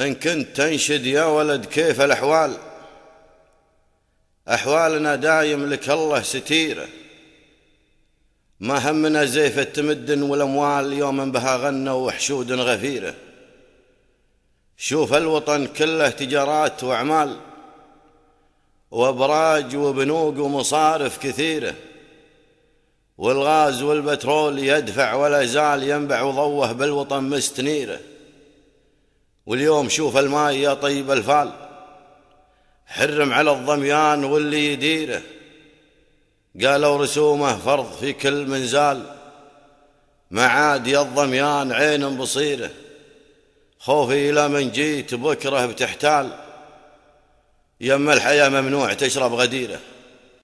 إن كنت تنشد يا ولد كيف الأحوال أحوالنا دايم لك الله ستيرة ما همنا زيفة تمدن والأموال يوم بها غنى وحشود غفيرة شوف الوطن كله تجارات وأعمال وأبراج وبنوق ومصارف كثيرة والغاز والبترول يدفع ولا زال ينبع وضوه بالوطن مستنيره واليوم شوف الماء يا طيب الفال حرم على الضميان واللي يديره قالوا رسومه فرض في كل منزال ما عاد يا الضميان عين بصيره خوفي إلى من جيت بكره بتحتال يم الحياة ممنوع تشرب غديره